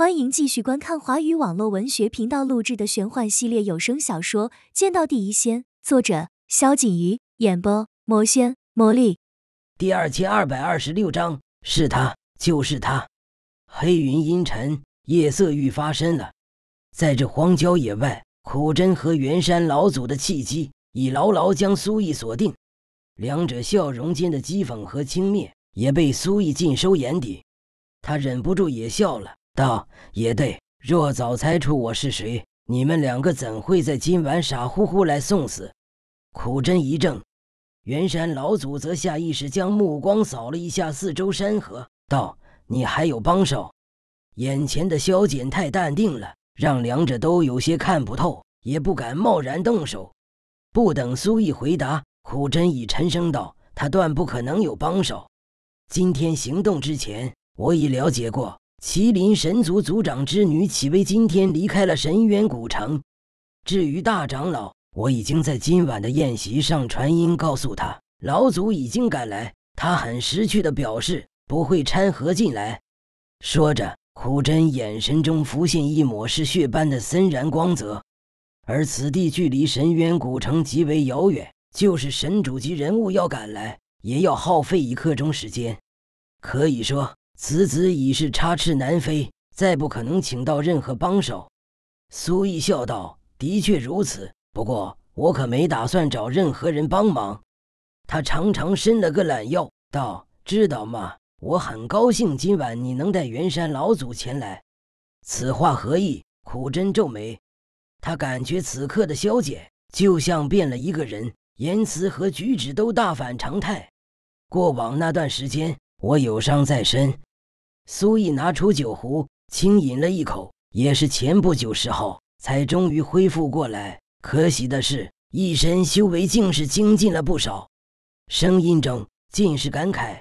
欢迎继续观看华语网络文学频道录制的玄幻系列有声小说《见到第一仙》，作者：萧锦瑜，演播：魔仙魔力。第二千二百二十六章，是他，就是他。黑云阴沉，夜色愈发深了。在这荒郊野外，苦真和元山老祖的契机已牢牢将苏毅锁定，两者笑容间的讥讽和轻蔑也被苏毅尽收眼底，他忍不住也笑了。道也对，若早猜出我是谁，你们两个怎会在今晚傻乎乎来送死？苦真一怔，元山老祖则下意识将目光扫了一下四周山河，道：“你还有帮手？”眼前的萧简太淡定了，让两者都有些看不透，也不敢贸然动手。不等苏毅回答，苦真已沉声道：“他断不可能有帮手。今天行动之前，我已了解过。”麒麟神族族长之女启为今天离开了神渊古城。至于大长老，我已经在今晚的宴席上传音告诉他，老祖已经赶来。他很识趣的表示不会掺和进来。说着，苦真眼神中浮现一抹嗜血般的森然光泽。而此地距离神渊古城极为遥远，就是神主级人物要赶来，也要耗费一刻钟时间。可以说。此子已是插翅难飞，再不可能请到任何帮手。苏毅笑道：“的确如此，不过我可没打算找任何人帮忙。”他长长伸了个懒腰，道：“知道吗？我很高兴今晚你能带元山老祖前来。”此话何意？苦真皱眉。他感觉此刻的萧姐就像变了一个人，言辞和举止都大反常态。过往那段时间，我有伤在身。苏毅拿出酒壶，轻饮了一口。也是前不久时候，才终于恢复过来。可喜的是，一身修为竟是精进了不少。声音中尽是感慨。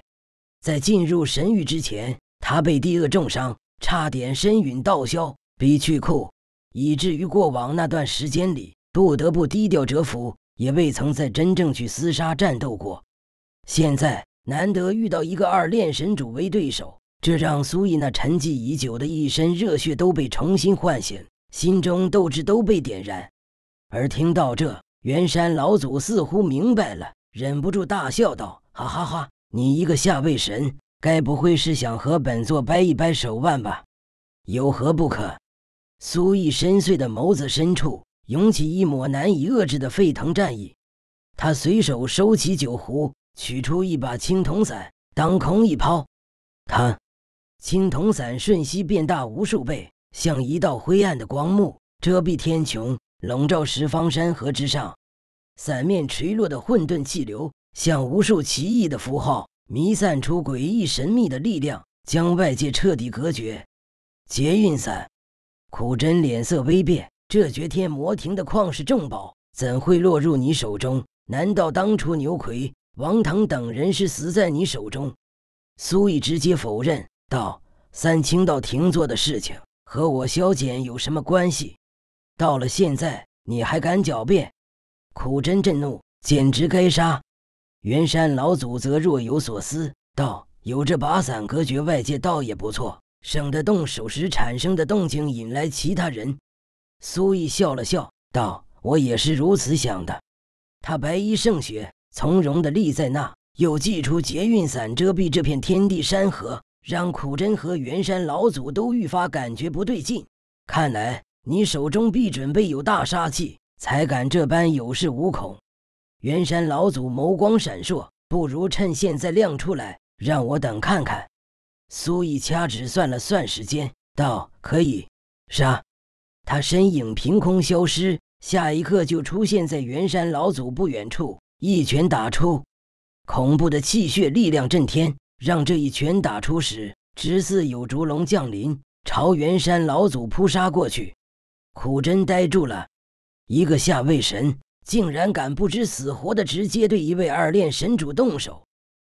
在进入神域之前，他被地恶重伤，差点身陨道消，逼去库，以至于过往那段时间里，不得不低调蛰伏，也未曾再真正去厮杀战斗过。现在难得遇到一个二炼神主为对手。这让苏毅那沉寂已久的一身热血都被重新唤醒，心中斗志都被点燃。而听到这，元山老祖似乎明白了，忍不住大笑道：“哈哈哈！你一个下位神，该不会是想和本座掰一掰手腕吧？有何不可？”苏毅深邃的眸子深处涌起一抹难以遏制的沸腾战意。他随手收起酒壶，取出一把青铜伞，当空一抛，看。青铜伞瞬息变大无数倍，像一道灰暗的光幕遮蔽天穹，笼罩十方山河之上。伞面垂落的混沌气流，像无数奇异的符号，弥散出诡异神秘的力量，将外界彻底隔绝。劫运伞，苦真脸色微变：这绝天魔庭的旷世重宝，怎会落入你手中？难道当初牛魁、王腾等人是死在你手中？苏毅直接否认。道三清道庭做的事情和我萧简有什么关系？到了现在你还敢狡辩？苦真震怒，简直该杀！元山老祖则若有所思道：“有这把伞隔绝外界，倒也不错，省得动手时产生的动静引来其他人。”苏毅笑了笑，道：“我也是如此想的。”他白衣胜雪，从容地立在那，又祭出劫运伞遮蔽这片天地山河。让苦真和元山老祖都愈发感觉不对劲，看来你手中必准备有大杀器，才敢这般有恃无恐。元山老祖眸光闪烁，不如趁现在亮出来，让我等看看。苏毅掐指算了算时间，道：“可以，杀。”他身影凭空消失，下一刻就出现在元山老祖不远处，一拳打出，恐怖的气血力量震天。让这一拳打出时，直似有烛龙降临，朝元山老祖扑杀过去。苦真呆住了，一个下位神竟然敢不知死活的直接对一位二炼神主动手，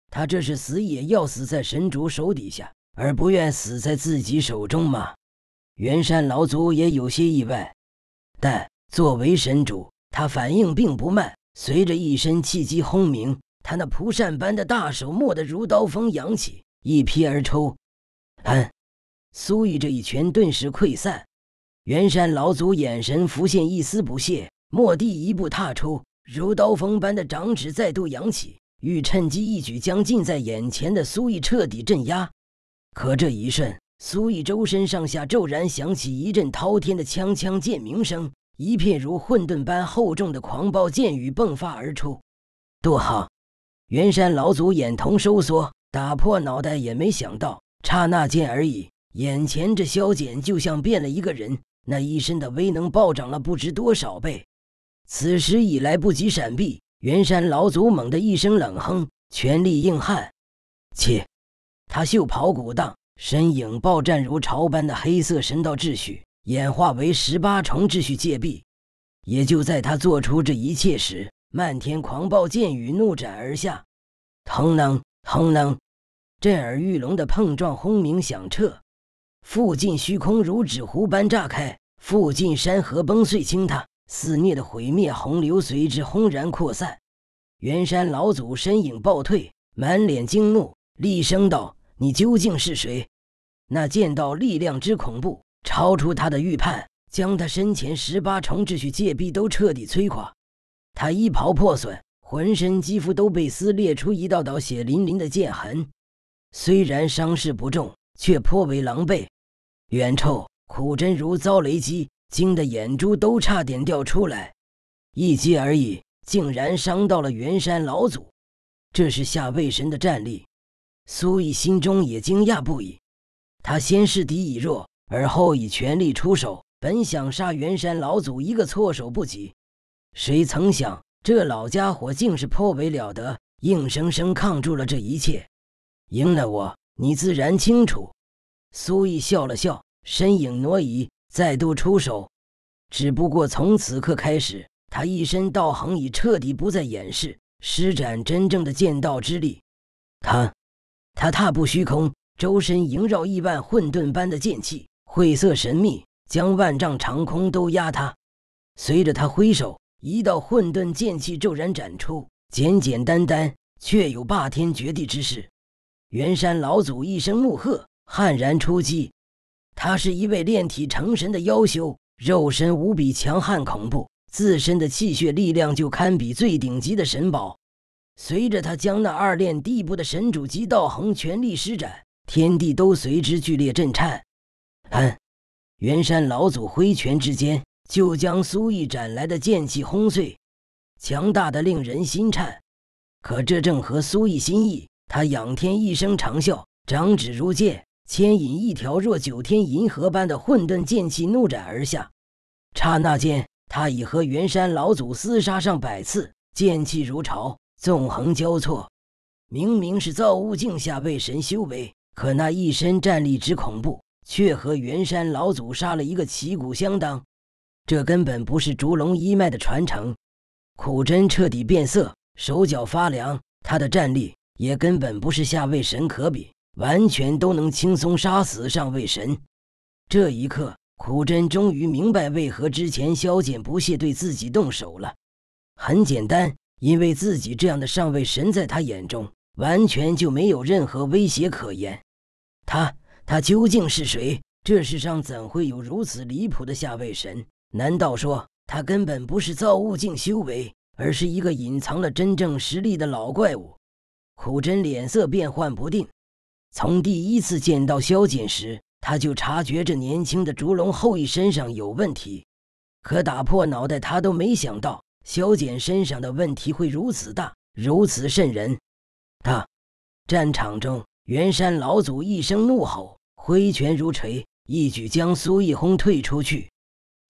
他这是死也要死在神主手底下，而不愿死在自己手中吗？元山老祖也有些意外，但作为神主，他反应并不慢，随着一身气机轰鸣。他那蒲扇般的大手蓦地如刀锋扬起，一劈而出。嗯，苏毅这一拳顿时溃散。元山老祖眼神浮现一丝不屑，蓦地一步踏出，如刀锋般的掌指再度扬起，欲趁机一举将近在眼前的苏毅彻底镇压。可这一瞬，苏毅周身上下骤然响起一阵滔天的锵锵剑鸣声，一片如混沌般厚重的狂暴剑雨迸发而出。杜好！元山老祖眼瞳收缩，打破脑袋也没想到，刹那间而已，眼前这萧简就像变了一个人，那一身的威能暴涨了不知多少倍。此时已来不及闪避，元山老祖猛地一声冷哼，全力硬汉。切！他袖袍鼓荡，身影暴绽如潮般的黑色神道秩序，演化为十八重秩序界壁。也就在他做出这一切时。漫天狂暴剑雨怒斩而下，腾隆腾隆，震耳欲聋的碰撞轰鸣响彻，附近虚空如纸糊般炸开，附近山河崩碎倾塌，肆虐的毁灭洪流随之轰然扩散。元山老祖身影暴退，满脸惊怒，厉声道：“你究竟是谁？”那剑道力量之恐怖，超出他的预判，将他身前十八重秩序界壁都彻底摧垮。他衣袍破损，浑身肌肤都被撕裂出一道道血淋淋的剑痕，虽然伤势不重，却颇为狼狈。远处，苦真如遭雷击，惊得眼珠都差点掉出来。一击而已，竟然伤到了元山老祖，这是下位神的战力。苏毅心中也惊讶不已。他先是敌已弱，而后已全力出手，本想杀元山老祖一个措手不及。谁曾想，这老家伙竟是颇为了得，硬生生抗住了这一切，赢了我，你自然清楚。苏毅笑了笑，身影挪移，再度出手。只不过从此刻开始，他一身道行已彻底不再掩饰，施展真正的剑道之力。他，他踏步虚空，周身萦绕亿万混沌般的剑气，晦涩神秘，将万丈长空都压塌。随着他挥手。一道混沌剑气骤然斩出，简简单单却有霸天绝地之势。元山老祖一声怒喝，悍然出击。他是一位炼体成神的妖修，肉身无比强悍恐怖，自身的气血力量就堪比最顶级的神宝。随着他将那二炼地步的神主级道恒全力施展，天地都随之剧烈震颤。嗯，元山老祖挥拳之间。就将苏毅斩来的剑气轰碎，强大的令人心颤。可这正合苏毅心意，他仰天一声长啸，掌指如剑，牵引一条若九天银河般的混沌剑气怒斩而下。刹那间，他已和元山老祖厮杀上百次，剑气如潮，纵横交错。明明是造物境下被神修为，可那一身战力之恐怖，却和元山老祖杀了一个旗鼓相当。这根本不是烛龙一脉的传承，苦真彻底变色，手脚发凉。他的战力也根本不是下位神可比，完全都能轻松杀死上位神。这一刻，苦真终于明白为何之前萧简不屑对自己动手了。很简单，因为自己这样的上位神在他眼中完全就没有任何威胁可言。他，他究竟是谁？这世上怎会有如此离谱的下位神？难道说他根本不是造物境修为，而是一个隐藏了真正实力的老怪物？苦真脸色变幻不定。从第一次见到萧简时，他就察觉这年轻的烛龙后裔身上有问题。可打破脑袋，他都没想到萧简身上的问题会如此大，如此渗人。他，战场中，元山老祖一声怒吼，挥拳如锤，一举将苏一轰退出去。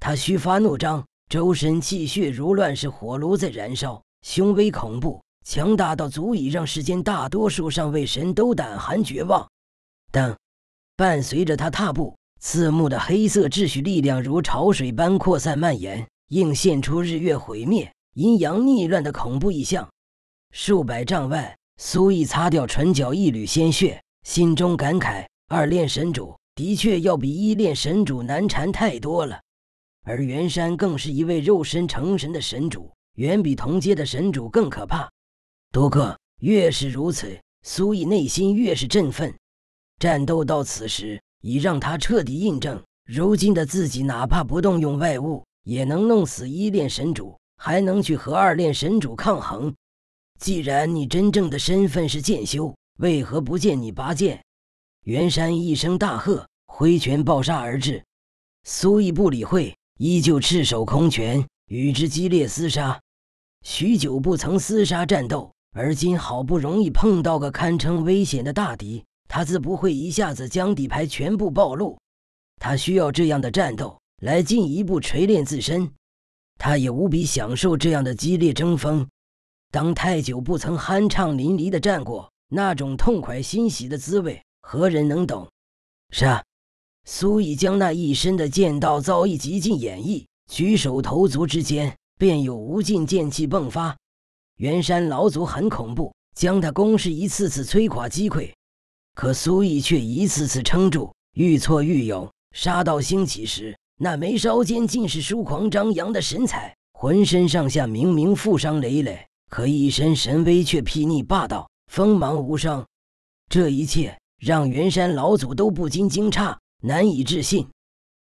他须发怒张，周身气血如乱世火炉在燃烧，凶威恐怖，强大到足以让世间大多数上位神都胆寒绝望。但伴随着他踏步，刺目的黑色秩序力量如潮水般扩散蔓延，映现出日月毁灭、阴阳逆乱的恐怖意象。数百丈外，苏毅擦掉唇角一缕鲜血，心中感慨：二炼神主的确要比一炼神主难缠太多了。而袁山更是一位肉身成神的神主，远比同阶的神主更可怕。多哥，越是如此，苏毅内心越是振奋。战斗到此时，已让他彻底印证：如今的自己，哪怕不动用外物，也能弄死一炼神主，还能去和二炼神主抗衡。既然你真正的身份是剑修，为何不见你拔剑？袁山一声大喝，挥拳暴杀而至。苏毅不理会。依旧赤手空拳与之激烈厮杀，许久不曾厮杀战斗，而今好不容易碰到个堪称危险的大敌，他自不会一下子将底牌全部暴露。他需要这样的战斗来进一步锤炼自身，他也无比享受这样的激烈争锋。当太久不曾酣畅淋漓的战过，那种痛快欣喜的滋味，何人能懂？是啊，苏毅将那一身的剑道造诣极尽演绎，举手投足之间便有无尽剑气迸发。元山老祖很恐怖，将他攻势一次次摧垮击溃，可苏毅却一次次撑住，愈挫愈勇。杀到兴起时，那眉梢间尽是疏狂张扬的神采，浑身上下明明负伤累累，可一身神威却睥睨霸道，锋芒无伤。这一切让元山老祖都不禁惊诧。难以置信，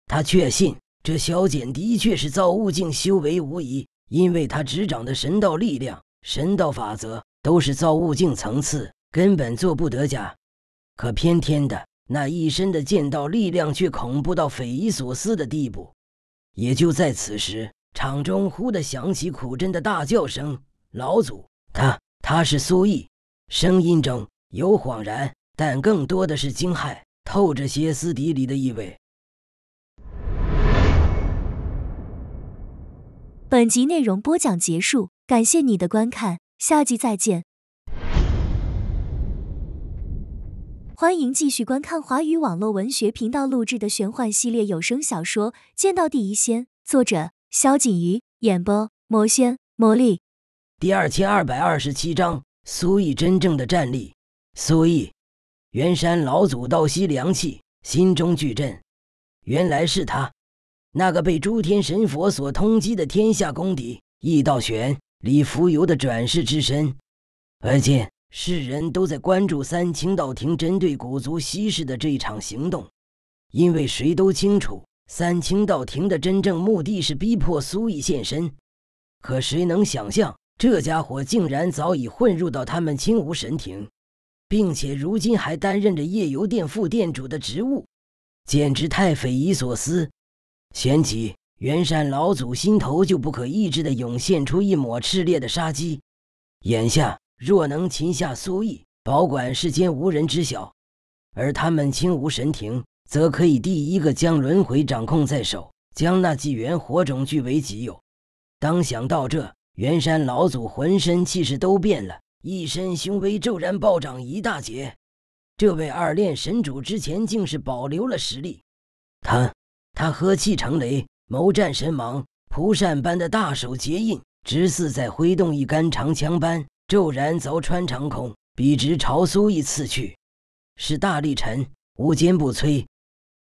他确信这萧简的确是造物境修为无疑，因为他执掌的神道力量、神道法则都是造物境层次，根本做不得假。可偏偏的那一身的剑道力量却恐怖到匪夷所思的地步。也就在此时，场中忽地响起苦真的大叫声：“老祖，他他是苏毅！”声音中有恍然，但更多的是惊骇。透着歇斯底里的意味。本集内容播讲结束，感谢你的观看，下集再见。欢迎继续观看华语网络文学频道录制的玄幻系列有声小说《见到第一仙》，作者：萧景瑜，演播：魔仙魔力。第二千二百二十七章：苏毅真正的战力。苏毅。元山老祖倒吸凉气，心中巨震。原来是他，那个被诸天神佛所通缉的天下公敌易道玄、李福由的转世之身。而且，世人都在关注三清道庭针对古族西氏的这一场行动，因为谁都清楚，三清道庭的真正目的是逼迫苏易现身。可谁能想象，这家伙竟然早已混入到他们清无神庭？并且如今还担任着夜游店副店主的职务，简直太匪夷所思。旋即，元山老祖心头就不可抑制地涌现出一抹炽烈的杀机。眼下若能擒下苏毅，保管世间无人知晓；而他们清无神庭，则可以第一个将轮回掌控在手，将那纪元火种据为己有。当想到这，元山老祖浑身气势都变了。一身凶威骤然暴涨一大截，这位二炼神主之前竟是保留了实力。他，他呵气成雷，谋战神芒蒲扇般的大手结印，直似在挥动一杆长枪般，骤然凿穿长空，笔直朝苏毅刺去，是大力沉，无坚不摧。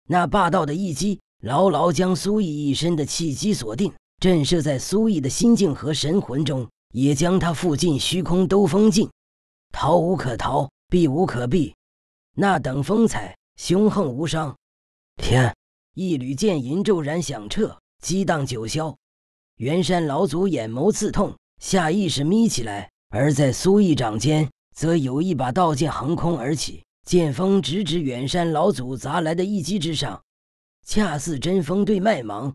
那霸道的一击，牢牢将苏毅一身的气机锁定，震慑在苏毅的心境和神魂中。也将他附近虚空都封禁，逃无可逃，避无可避。那等风采，凶横无伤。天，一缕剑吟骤然响彻，激荡九霄。元山老祖眼眸刺痛，下意识眯起来。而在苏毅掌间，则有一把道剑横空而起，剑锋直指远山老祖砸来的一击之上，恰似针锋对麦芒。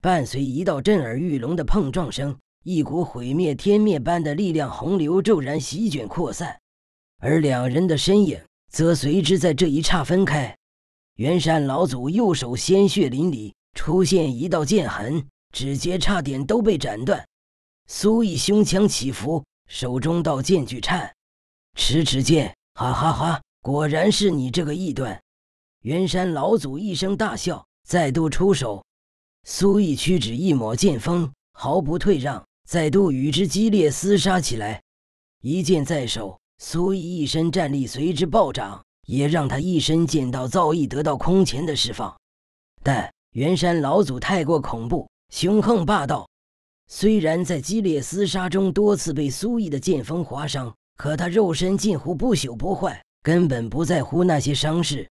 伴随一道震耳欲聋的碰撞声。一股毁灭天灭般的力量洪流骤然席卷扩散，而两人的身影则随之在这一刹分开。元山老祖右手鲜血淋漓，出现一道剑痕，指节差点都被斩断。苏毅胸腔起伏，手中道剑巨颤，迟尺剑，哈哈哈，果然是你这个异端！元山老祖一声大笑，再度出手。苏毅屈指一抹剑锋，毫不退让。再度与之激烈厮杀起来，一剑在手，苏毅一身战力随之暴涨，也让他一身剑道造诣得到空前的释放。但元山老祖太过恐怖，凶横霸道。虽然在激烈厮杀中多次被苏毅的剑锋划伤，可他肉身近乎不朽不坏，根本不在乎那些伤势。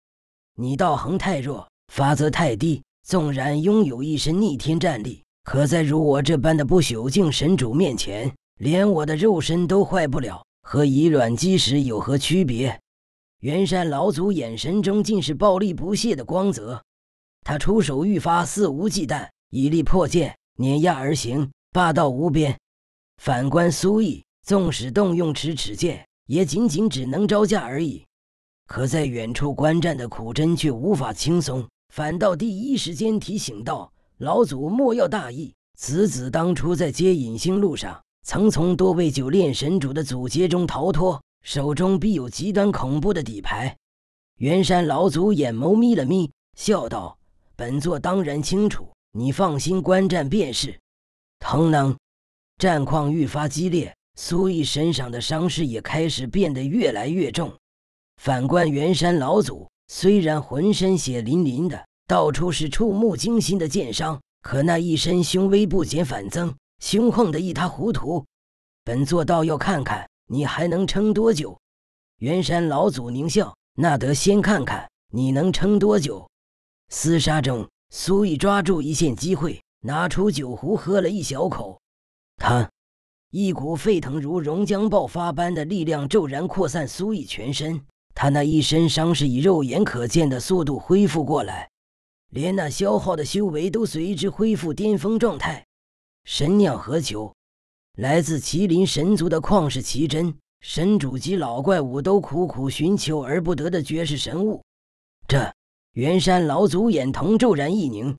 你道行太弱，法则太低，纵然拥有一身逆天战力。可在如我这般的不朽境神主面前，连我的肉身都坏不了，和以卵击石有何区别？元山老祖眼神中尽是暴力不屑的光泽，他出手愈发肆无忌惮，以力破剑碾压而行，霸道无边。反观苏毅，纵使动用咫尺剑，也仅仅只能招架而已。可在远处观战的苦真却无法轻松，反倒第一时间提醒道。老祖莫要大意，此子当初在接引星路上，曾从多位九炼神主的阻截中逃脱，手中必有极端恐怖的底牌。元山老祖眼眸眯了眯，笑道：“本座当然清楚，你放心观战便是。”腾能，战况愈发激烈，苏毅身上的伤势也开始变得越来越重。反观元山老祖，虽然浑身血淋淋的。到处是触目惊心的剑伤，可那一身凶威不减反增，凶横的一塌糊涂。本座倒要看看你还能撑多久！元山老祖狞笑：“那得先看看你能撑多久。”厮杀中，苏毅抓住一线机会，拿出酒壶喝了一小口。看，一股沸腾如熔浆爆发般的力量骤然扩散苏毅全身，他那一身伤势以肉眼可见的速度恢复过来。连那消耗的修为都随之恢复巅峰状态，神酿何求？来自麒麟神族的旷世奇珍，神主及老怪物都苦苦寻求而不得的绝世神物。这元山老祖眼瞳骤然一凝，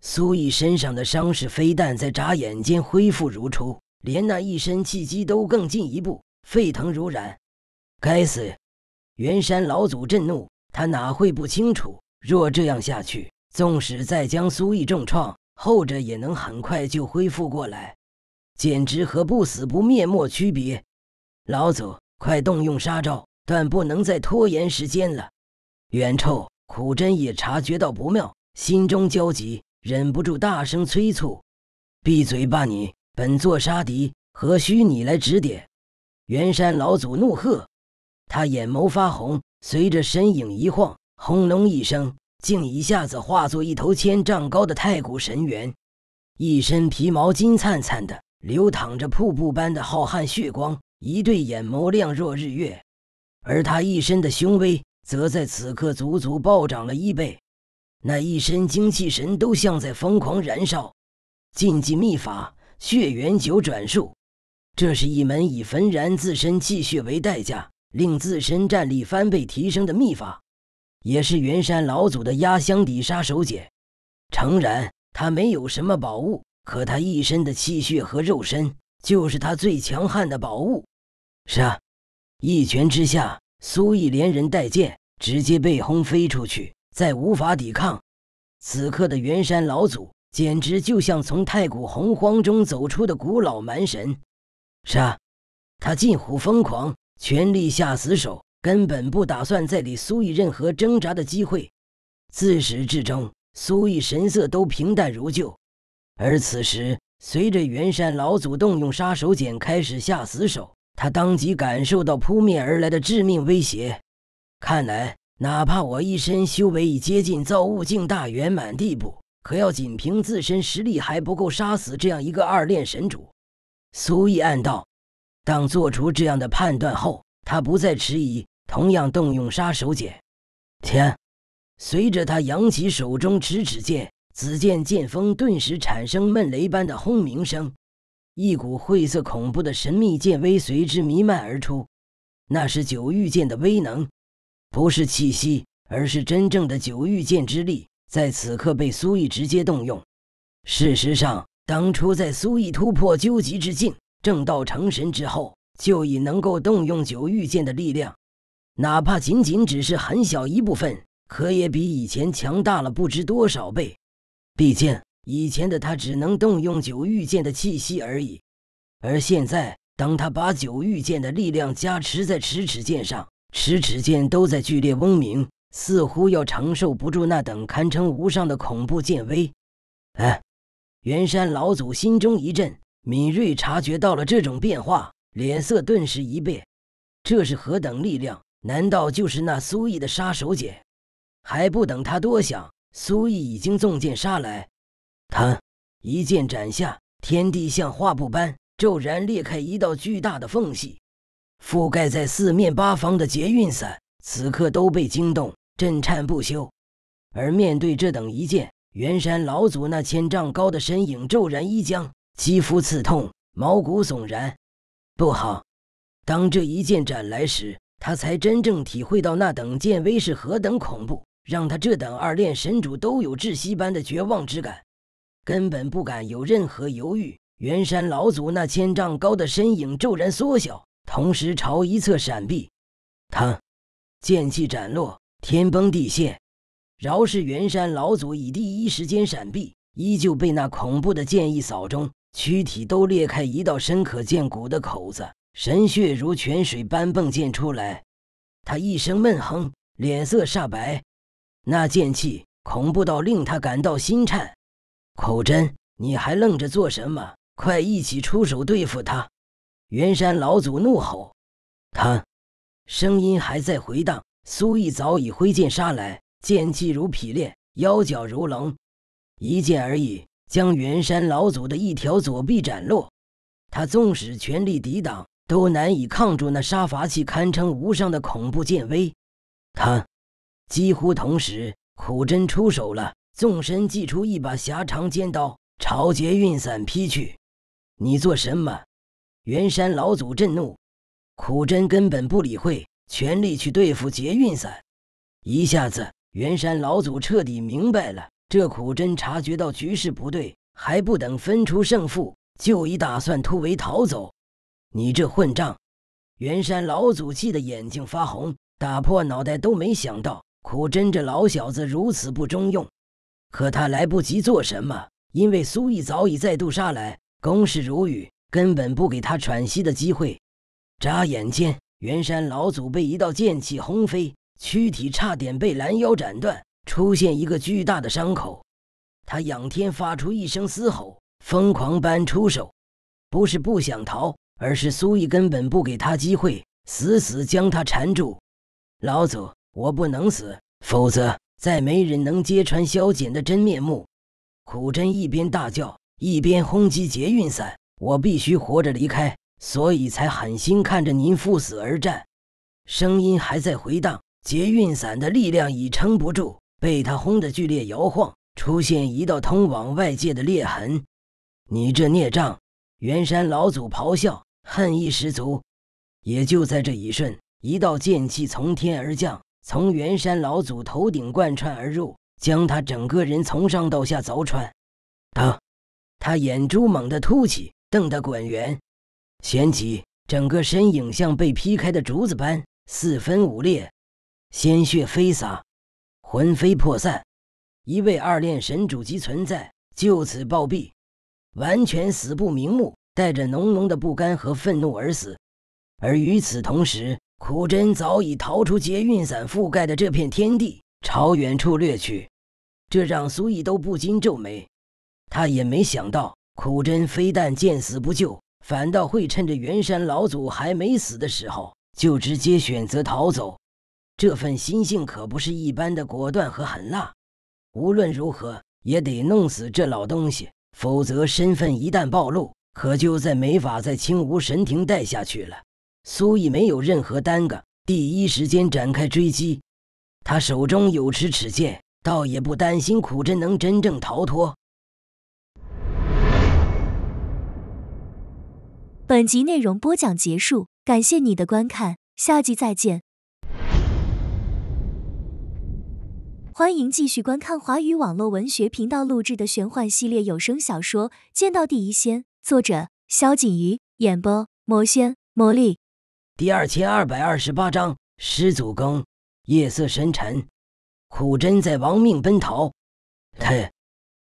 苏毅身上的伤势非但在眨眼间恢复如初，连那一身气机都更进一步，沸腾如燃。该死！元山老祖震怒，他哪会不清楚？若这样下去。纵使再将苏毅重创，后者也能很快就恢复过来，简直和不死不灭莫区别。老祖，快动用杀招，但不能再拖延时间了。元臭、苦真也察觉到不妙，心中焦急，忍不住大声催促：“闭嘴吧你！本座杀敌，何须你来指点？”元山老祖怒喝，他眼眸发红，随着身影一晃，轰隆一声。竟一下子化作一头千丈高的太古神猿，一身皮毛金灿灿的，流淌着瀑布般的浩瀚血光，一对眼眸亮若日月，而他一身的凶威则在此刻足足暴涨了一倍，那一身精气神都像在疯狂燃烧。禁忌秘法——血元九转术，这是一门以焚燃自身气血为代价，令自身战力翻倍提升的秘法。也是元山老祖的压箱底杀手锏。诚然，他没有什么宝物，可他一身的气血和肉身就是他最强悍的宝物。杀！一拳之下，苏毅连人带剑直接被轰飞出去，再无法抵抗。此刻的元山老祖简直就像从太古洪荒中走出的古老蛮神。杀！他近乎疯狂，全力下死手。根本不打算再给苏御任何挣扎的机会。自始至终，苏御神色都平淡如旧。而此时，随着元山老祖动用杀手锏开始下死手，他当即感受到扑面而来的致命威胁。看来，哪怕我一身修为已接近造物境大圆满地步，可要仅凭自身实力还不够杀死这样一个二炼神主。苏御暗道。当做出这样的判断后，他不再迟疑。同样动用杀手锏，天！随着他扬起手中咫尺剑，紫剑剑锋顿时产生闷雷般的轰鸣声，一股晦涩恐怖的神秘剑威随之弥漫而出。那是九玉剑的威能，不是气息，而是真正的九玉剑之力，在此刻被苏御直接动用。事实上，当初在苏御突破究极之境，正道成神之后，就已能够动用九玉剑的力量。哪怕仅仅只是很小一部分，可也比以前强大了不知多少倍。毕竟以前的他只能动用九御剑的气息而已，而现在，当他把九御剑的力量加持在咫尺剑上，咫尺剑都在剧烈嗡鸣，似乎要承受不住那等堪称无上的恐怖剑威。哎，元山老祖心中一震，敏锐察觉到了这种变化，脸色顿时一变。这是何等力量！难道就是那苏毅的杀手锏？还不等他多想，苏毅已经纵剑杀来。他一剑斩下，天地像画布般骤然裂开一道巨大的缝隙，覆盖在四面八方的劫运伞此刻都被惊动，震颤不休。而面对这等一剑，元山老祖那千丈高的身影骤然一僵，肌肤刺痛，毛骨悚然。不好！当这一剑斩来时，他才真正体会到那等剑威是何等恐怖，让他这等二炼神主都有窒息般的绝望之感，根本不敢有任何犹豫。元山老祖那千丈高的身影骤然缩小，同时朝一侧闪避。他剑气斩落，天崩地陷。饶是元山老祖以第一时间闪避，依旧被那恐怖的剑意扫中，躯体都裂开一道深可见骨的口子。神血如泉水般迸溅出来，他一声闷哼，脸色煞白。那剑气恐怖到令他感到心颤。口真，你还愣着做什么？快一起出手对付他！元山老祖怒吼。看，声音还在回荡。苏毅早已挥剑杀来，剑气如劈练，腰脚如龙。一剑而已，将元山老祖的一条左臂斩落。他纵使全力抵挡。都难以抗住那杀伐气，堪称无上的恐怖剑威。看，几乎同时，苦真出手了，纵身祭出一把狭长尖刀，朝劫运伞劈去。你做什么？元山老祖震怒。苦真根本不理会，全力去对付劫运伞。一下子，元山老祖彻底明白了，这苦真察觉到局势不对，还不等分出胜负，就已打算突围逃走。你这混账！元山老祖气得眼睛发红，打破脑袋都没想到苦真这老小子如此不中用。可他来不及做什么，因为苏毅早已再度杀来，攻势如雨，根本不给他喘息的机会。眨眼间，元山老祖被一道剑气轰飞，躯体差点被拦腰斩断，出现一个巨大的伤口。他仰天发出一声嘶吼，疯狂般出手。不是不想逃。而是苏毅根本不给他机会，死死将他缠住。老祖，我不能死，否则再没人能揭穿萧简的真面目。苦真一边大叫，一边轰击劫运伞。我必须活着离开，所以才狠心看着您赴死而战。声音还在回荡，劫运伞的力量已撑不住，被他轰得剧烈摇晃，出现一道通往外界的裂痕。你这孽障！元山老祖咆哮。恨意十足，也就在这一瞬，一道剑气从天而降，从元山老祖头顶贯穿而入，将他整个人从上到下凿穿。他，他眼珠猛地凸起，瞪得滚圆。旋即，整个身影像被劈开的竹子般四分五裂，鲜血飞洒，魂飞魄散。一位二炼神主级存在就此暴毙，完全死不瞑目。带着浓浓的不甘和愤怒而死，而与此同时，苦真早已逃出劫运伞覆盖的这片天地，朝远处掠去。这让苏毅都不禁皱眉。他也没想到，苦真非但见死不救，反倒会趁着元山老祖还没死的时候，就直接选择逃走。这份心性可不是一般的果断和狠辣。无论如何，也得弄死这老东西，否则身份一旦暴露。可就在没法在青芜神庭待下去了，苏毅没有任何耽搁，第一时间展开追击。他手中有持尺剑，倒也不担心苦真能真正逃脱。本集内容播讲结束，感谢你的观看，下集再见。欢迎继续观看华语网络文学频道录制的玄幻系列有声小说《见到第一仙》。作者萧锦瑜演播魔轩魔力，第二千二百二十八章师祖宫。夜色深沉，苦真在亡命奔逃。他，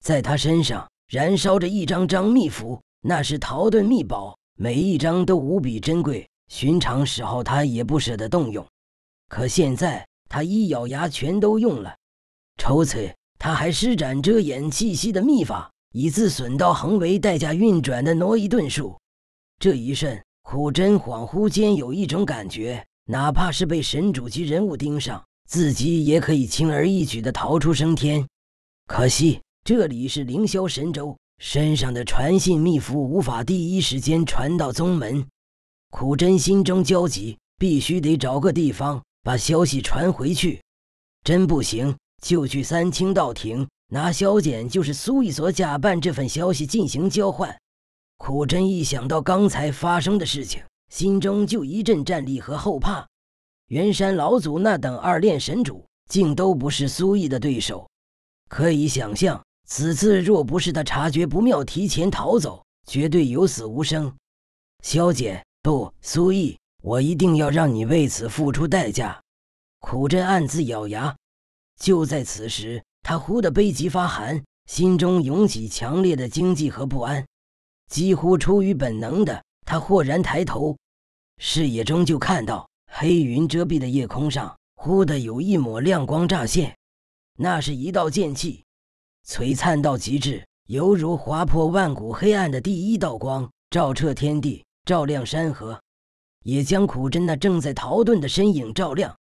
在他身上燃烧着一张张秘符，那是逃遁秘宝，每一张都无比珍贵。寻常时候他也不舍得动用，可现在他一咬牙全都用了。除此，他还施展遮掩气息的秘法。以自损到恒为代价运转的挪移遁术，这一瞬，苦真恍惚间有一种感觉，哪怕是被神主级人物盯上，自己也可以轻而易举地逃出升天。可惜这里是凌霄神州，身上的传信秘符无法第一时间传到宗门。苦真心中焦急，必须得找个地方把消息传回去。真不行，就去三清道庭。拿萧简就是苏义所假扮，这份消息进行交换。苦真一想到刚才发生的事情，心中就一阵战栗和后怕。元山老祖那等二炼神主，竟都不是苏毅的对手。可以想象，此次若不是他察觉不妙，提前逃走，绝对有死无生。萧简不，苏毅，我一定要让你为此付出代价！苦真暗自咬牙。就在此时。他忽的背脊发寒，心中涌起强烈的惊悸和不安。几乎出于本能的，他豁然抬头，视野中就看到黑云遮蔽的夜空上，忽的有一抹亮光乍现。那是一道剑气，璀璨到极致，犹如划破万古黑暗的第一道光，照彻天地，照亮山河，也将苦真那正在逃遁的身影照亮。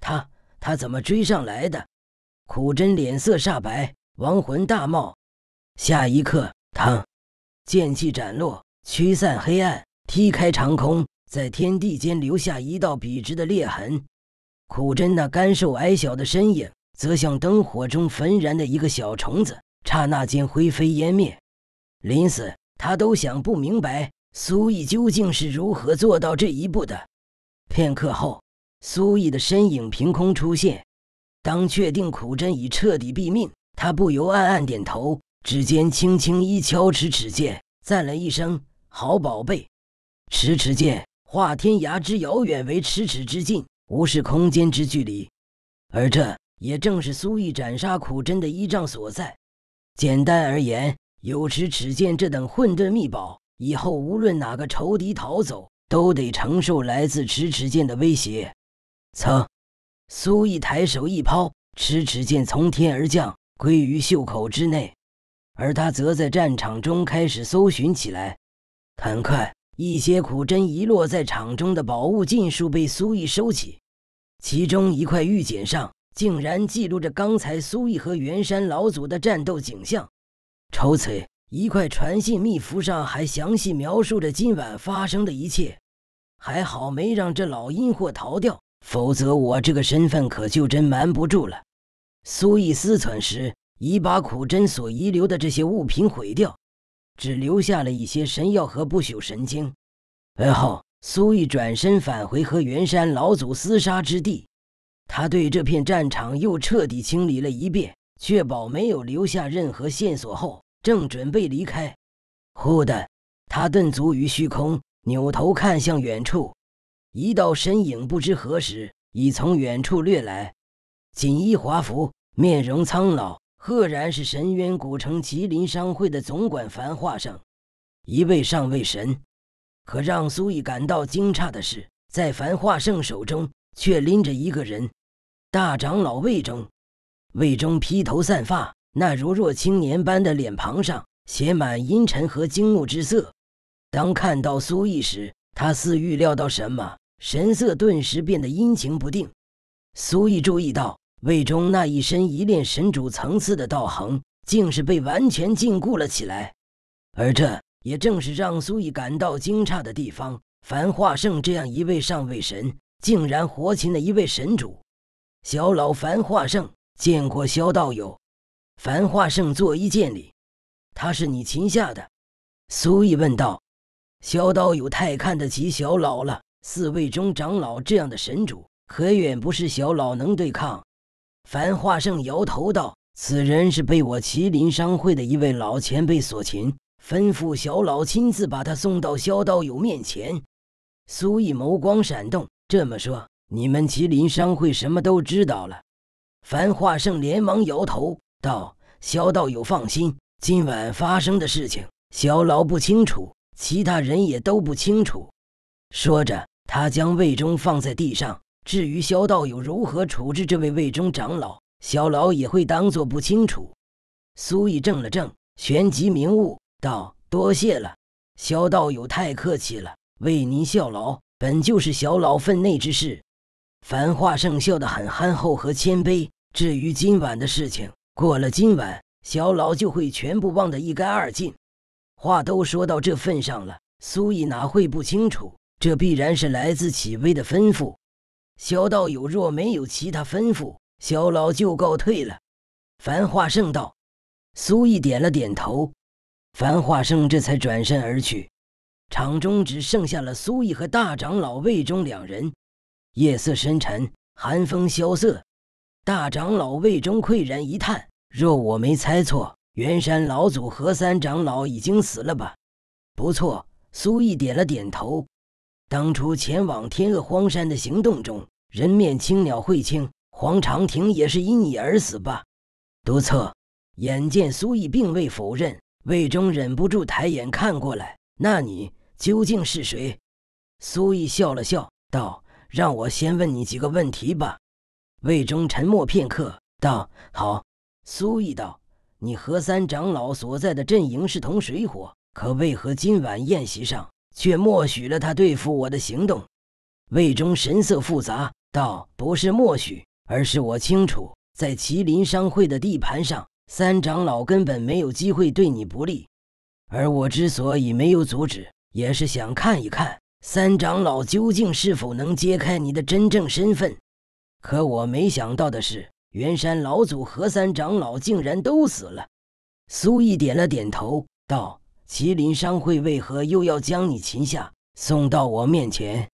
他，他怎么追上来的？苦真脸色煞白，亡魂大冒。下一刻，他剑气斩落，驱散黑暗，踢开长空，在天地间留下一道笔直的裂痕。苦真那干瘦矮小的身影，则像灯火中焚燃的一个小虫子，刹那间灰飞烟灭。临死，他都想不明白苏毅究竟是如何做到这一步的。片刻后，苏毅的身影凭空出现。当确定苦针已彻底毙命，他不由暗暗点头，指尖轻轻一敲，尺尺剑，赞了一声：“好宝贝！”尺尺剑化天涯之遥远为咫尺之近，无视空间之距离。而这也正是苏毅斩杀苦针的依仗所在。简单而言，有持尺剑这等混沌秘宝，以后无论哪个仇敌逃走，都得承受来自尺尺剑的威胁。操。苏毅抬手一抛，尺尺剑从天而降，归于袖口之内。而他则在战场中开始搜寻起来。很快，一些苦针遗落在场中的宝物尽数被苏毅收起。其中一块玉简上竟然记录着刚才苏毅和元山老祖的战斗景象。除此，一块传信密符上还详细描述着今晚发生的一切。还好没让这老阴货逃掉。否则，我这个身份可就真瞒不住了。苏毅思忖时，已把苦真所遗留的这些物品毁掉，只留下了一些神药和不朽神经。而后，苏毅转身返回和元山老祖厮杀之地，他对这片战场又彻底清理了一遍，确保没有留下任何线索后，正准备离开，忽的，他顿足于虚空，扭头看向远处。一道身影不知何时已从远处掠来，锦衣华服，面容苍老，赫然是神渊古城麒麟商会的总管樊化胜，一位上位神。可让苏毅感到惊诧的是，在樊化胜手中却拎着一个人，大长老魏忠。魏忠披头散发，那如若青年般的脸庞上写满阴沉和惊怒之色。当看到苏毅时，他似预料到什么。神色顿时变得阴晴不定。苏毅注意到，魏忠那一身一炼神主层次的道行，竟是被完全禁锢了起来。而这也正是让苏毅感到惊诧的地方：樊化圣这样一位上位神，竟然活擒了一位神主。小老樊化圣见过萧道友。樊化圣作揖见礼。他是你擒下的？苏毅问道。萧道友太看得起小老了。四位中长老这样的神主，可远不是小老能对抗。樊化胜摇头道：“此人是被我麒麟商会的一位老前辈所擒，吩咐小老亲自把他送到萧道友面前。”苏毅眸光闪动，这么说，你们麒麟商会什么都知道了？樊化胜连忙摇头道：“萧道友放心，今晚发生的事情，小老不清楚，其他人也都不清楚。”说着。他将魏忠放在地上，至于萧道友如何处置这位魏忠长老，萧老也会当做不清楚。苏毅怔了怔，旋即明悟道：“多谢了，萧道友太客气了，为您效劳本就是小老分内之事。”樊华胜笑得很憨厚和谦卑。至于今晚的事情，过了今晚，小老就会全部忘得一干二净。话都说到这份上了，苏毅哪会不清楚？这必然是来自启微的吩咐。萧道友若没有其他吩咐，萧老就告退了。樊华圣道。苏毅点了点头。樊华圣这才转身而去。场中只剩下了苏毅和大长老魏忠两人。夜色深沉，寒风萧瑟。大长老魏忠喟然一叹：“若我没猜错，元山老祖和三长老已经死了吧？”不错，苏毅点了点头。当初前往天鹅荒山的行动中，人面青鸟、慧青、黄长亭也是因你而死吧？不错。眼见苏毅并未否认，魏忠忍不住抬眼看过来。那你究竟是谁？苏毅笑了笑，道：“让我先问你几个问题吧。”魏忠沉默片刻，道：“好。”苏毅道：“你何三长老所在的阵营是同水火，可为何今晚宴席上？”却默许了他对付我的行动。魏忠神色复杂，道：“不是默许，而是我清楚，在麒麟商会的地盘上，三长老根本没有机会对你不利。而我之所以没有阻止，也是想看一看三长老究竟是否能揭开你的真正身份。可我没想到的是，元山老祖和三长老竟然都死了。”苏毅点了点头，道。麒麟商会为何又要将你擒下，送到我面前？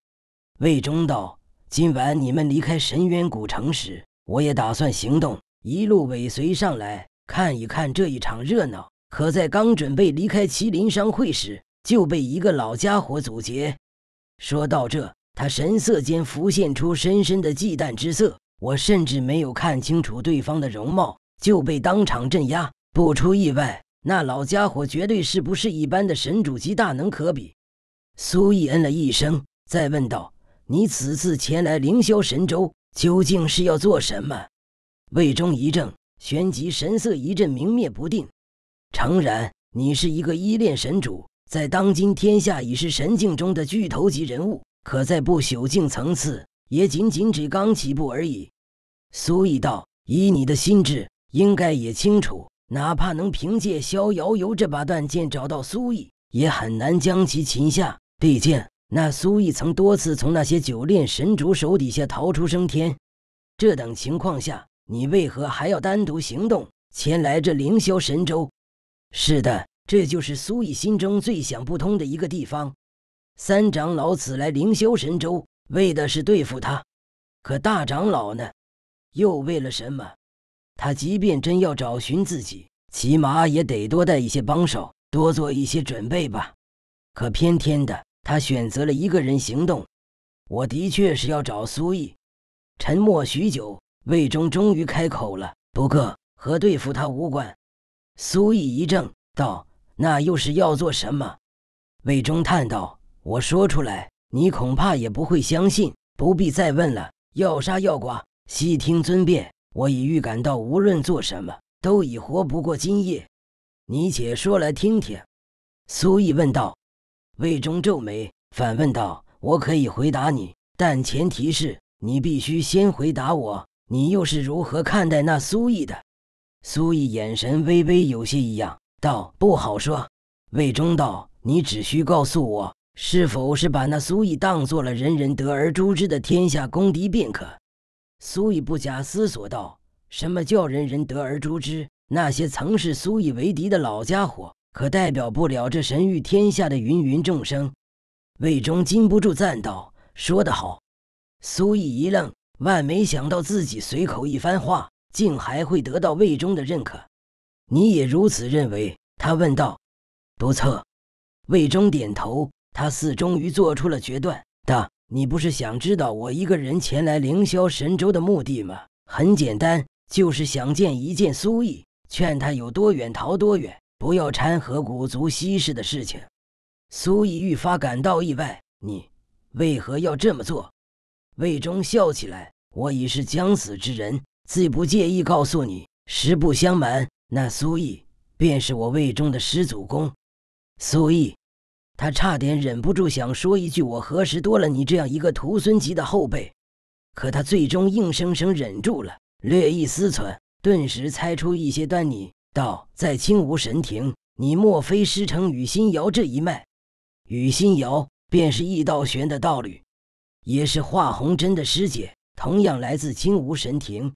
魏忠道，今晚你们离开神渊古城时，我也打算行动，一路尾随上来，看一看这一场热闹。可在刚准备离开麒麟商会时，就被一个老家伙阻截。说到这，他神色间浮现出深深的忌惮之色。我甚至没有看清楚对方的容貌，就被当场镇压。不出意外。那老家伙绝对是不是一般的神主级大能可比？苏毅嗯了一声，再问道：“你此次前来凌霄神州，究竟是要做什么？”魏忠一怔，旋即神色一阵明灭不定。诚然，你是一个依恋神主，在当今天下已是神境中的巨头级人物，可在不朽境层次，也仅仅只刚起步而已。苏毅道：“以你的心智，应该也清楚。”哪怕能凭借逍遥游这把断剑找到苏毅，也很难将其擒下。毕竟那苏毅曾多次从那些九炼神主手底下逃出升天。这等情况下，你为何还要单独行动前来这凌霄神州？是的，这就是苏毅心中最想不通的一个地方。三长老此来凌霄神州，为的是对付他；可大长老呢，又为了什么？他即便真要找寻自己，起码也得多带一些帮手，多做一些准备吧。可偏偏的，他选择了一个人行动。我的确是要找苏毅。沉默许久，魏忠终于开口了。不过和对付他无关。苏毅一怔，道：“那又是要做什么？”魏忠叹道：“我说出来，你恐怕也不会相信。不必再问了，要杀要剐，悉听尊便。”我已预感到，无论做什么，都已活不过今夜。你且说来听听。”苏毅问道。魏忠皱眉反问道：“我可以回答你，但前提是你必须先回答我。你又是如何看待那苏毅的？”苏毅眼神微微有些异样，道：“不好说。”魏忠道：“你只需告诉我，是否是把那苏毅当做了人人得而诛之的天下公敌便可。”苏毅不假思索道：“什么叫人人得而诛之？那些曾是苏毅为敌的老家伙，可代表不了这神域天下的芸芸众生。”魏忠禁不住赞道：“说得好！”苏毅一愣，万没想到自己随口一番话，竟还会得到魏忠的认可。你也如此认为？他问道。“不错。”魏忠点头，他似终于做出了决断。道。你不是想知道我一个人前来凌霄神州的目的吗？很简单，就是想见一见苏毅，劝他有多远逃多远，不要掺和古族西氏的事情。苏毅愈发感到意外，你为何要这么做？魏忠笑起来，我已是将死之人，自不介意告诉你，实不相瞒，那苏毅便是我魏忠的师祖公。苏毅，他差点忍不住想说一句：“我何时多了你这样一个徒孙级的后辈？”可他最终硬生生忍住了。略一思忖，顿时猜出一些端倪，道：“在青无神庭，你莫非师承雨心瑶这一脉？雨心瑶便是易道玄的道侣，也是华红真的师姐，同样来自青无神庭。”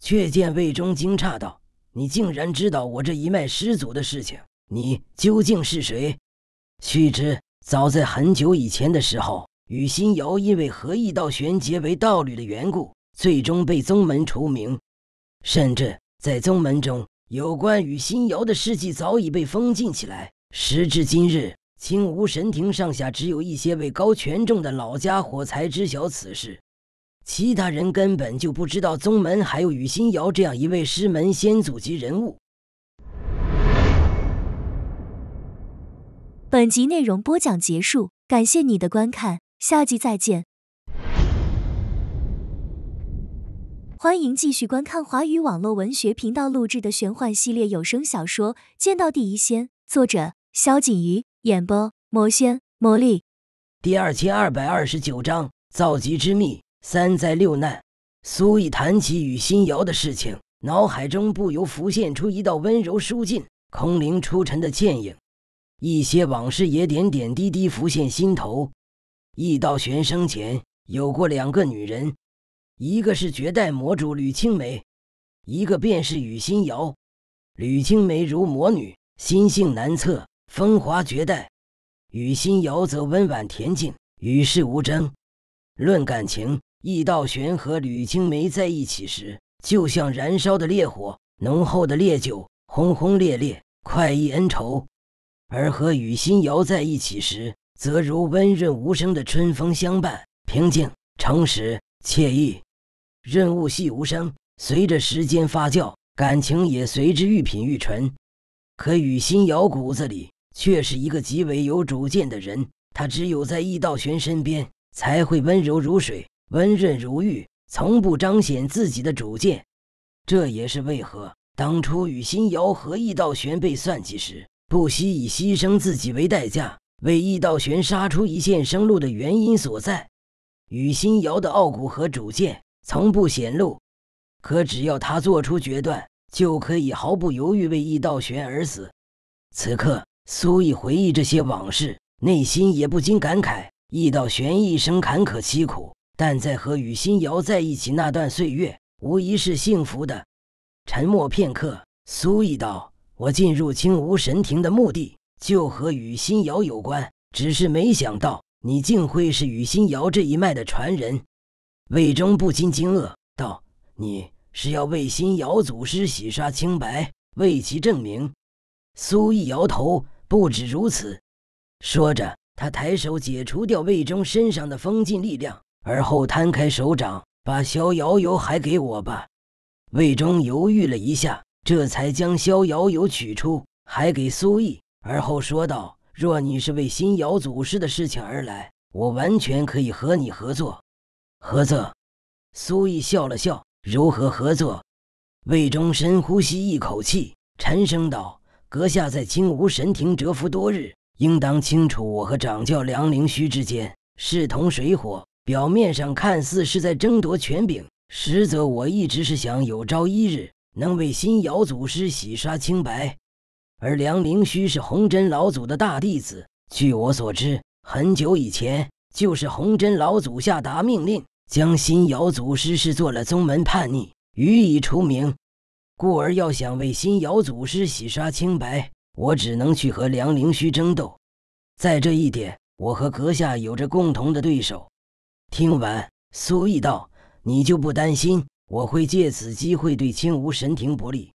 却见魏忠惊诧道：“你竟然知道我这一脉师祖的事情？你究竟是谁？”须知，早在很久以前的时候，宇心瑶因为和易道玄结为道侣的缘故，最终被宗门除名，甚至在宗门中，有关雨心瑶的事迹早已被封禁起来。时至今日，青无神庭上下只有一些位高权重的老家伙才知晓此事，其他人根本就不知道宗门还有宇心瑶这样一位师门先祖级人物。本集内容播讲结束，感谢你的观看，下集再见。欢迎继续观看华语网络文学频道录制的玄幻系列有声小说《剑道第一仙》，作者：萧锦瑜，演播：魔仙魔力。第二千二百二十九章造极之秘。三灾六难。苏毅谈起与新瑶的事情，脑海中不由浮现出一道温柔疏静、空灵出尘的倩影。一些往事也点点滴滴浮现心头。易道玄生前有过两个女人，一个是绝代魔主吕青梅，一个便是雨心瑶。吕青梅如魔女，心性难测，风华绝代；雨心瑶则温婉恬静，与世无争。论感情，易道玄和吕青梅在一起时，就像燃烧的烈火，浓厚的烈酒，轰轰烈烈，快意恩仇。而和雨欣瑶在一起时，则如温润无声的春风相伴，平静、诚实、惬意，润物细无声。随着时间发酵，感情也随之愈品愈纯。可雨欣瑶骨子里却是一个极为有主见的人，她只有在易道玄身边才会温柔如水、温润如玉，从不彰显自己的主见。这也是为何当初雨欣瑶和易道玄被算计时。不惜以牺牲自己为代价，为易道玄杀出一线生路的原因所在。雨欣瑶的傲骨和主见从不显露，可只要他做出决断，就可以毫不犹豫为易道玄而死。此刻，苏毅回忆这些往事，内心也不禁感慨：易道玄一生坎坷凄苦，但在和雨欣瑶在一起那段岁月，无疑是幸福的。沉默片刻，苏毅道。我进入青无神庭的目的就和雨心瑶有关，只是没想到你竟会是雨心瑶这一脉的传人。魏忠不禁惊愕道：“你是要为心瑶祖师洗刷清白，为其证明？”苏毅摇头：“不止如此。”说着，他抬手解除掉魏忠身上的封禁力量，而后摊开手掌：“把逍遥游还给我吧。”魏忠犹豫了一下。这才将逍遥游取出，还给苏毅，而后说道：“若你是为新瑶祖师的事情而来，我完全可以和你合作。”合作。苏毅笑了笑：“如何合作？”魏忠深呼吸一口气，沉声道：“阁下在金吾神庭蛰伏多日，应当清楚我和掌教梁灵虚之间势同水火。表面上看似是在争夺权柄，实则我一直是想有朝一日。”能为新瑶祖师洗刷清白，而梁灵虚是洪真老祖的大弟子。据我所知，很久以前就是洪真老祖下达命令，将新瑶祖师视作了宗门叛逆，予以除名。故而要想为新瑶祖师洗刷清白，我只能去和梁灵虚争斗。在这一点，我和阁下有着共同的对手。听完，苏义道：“你就不担心？”我会借此机会对青无神庭不利。”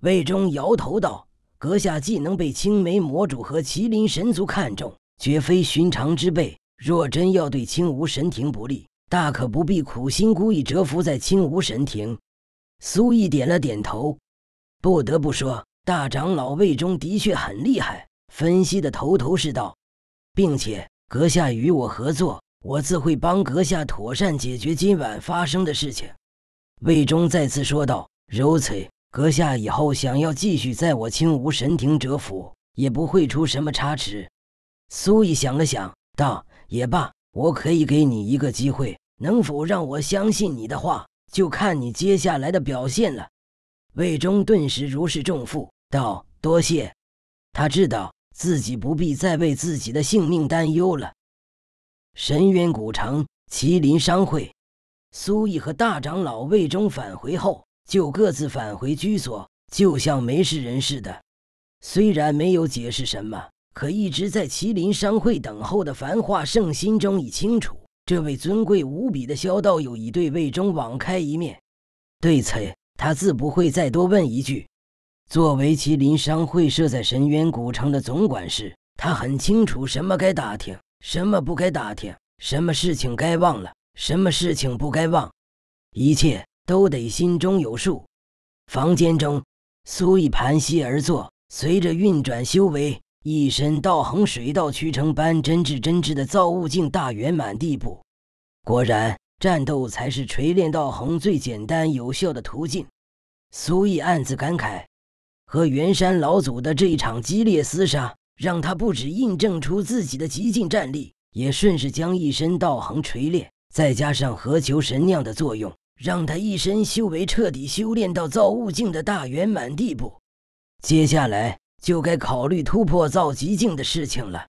魏忠摇头道：“阁下既能被青梅魔主和麒麟神族看中，绝非寻常之辈。若真要对青无神庭不利，大可不必苦心孤诣蛰伏在青无神庭。”苏毅点了点头，不得不说，大长老魏忠的确很厉害，分析的头头是道，并且阁下与我合作，我自会帮阁下妥善解决今晚发生的事情。魏忠再次说道：“柔翠，阁下，以后想要继续在我青无神庭蛰伏，也不会出什么差池。”苏义想了想，道：“也罢，我可以给你一个机会，能否让我相信你的话，就看你接下来的表现了。”魏忠顿时如释重负，道：“多谢。”他知道自己不必再为自己的性命担忧了。神渊古城，麒麟商会。苏毅和大长老魏忠返回后，就各自返回居所，就像没事人似的。虽然没有解释什么，可一直在麒麟商会等候的繁化圣心中已清楚，这位尊贵无比的萧道友已对魏忠网开一面。对此，他自不会再多问一句。作为麒麟商会设在神渊古城的总管事，他很清楚什么该打听，什么不该打听，什么事情该忘了。什么事情不该忘，一切都得心中有数。房间中，苏毅盘膝而坐，随着运转修为，一身道行水到渠成般真挚真挚的造物境大圆满地步。果然，战斗才是锤炼道行最简单有效的途径。苏毅暗自感慨，和元山老祖的这一场激烈厮杀，让他不止印证出自己的极尽战力，也顺势将一身道行锤炼。再加上何求神酿的作用，让他一身修为彻底修炼到造物境的大圆满地步。接下来就该考虑突破造极境的事情了。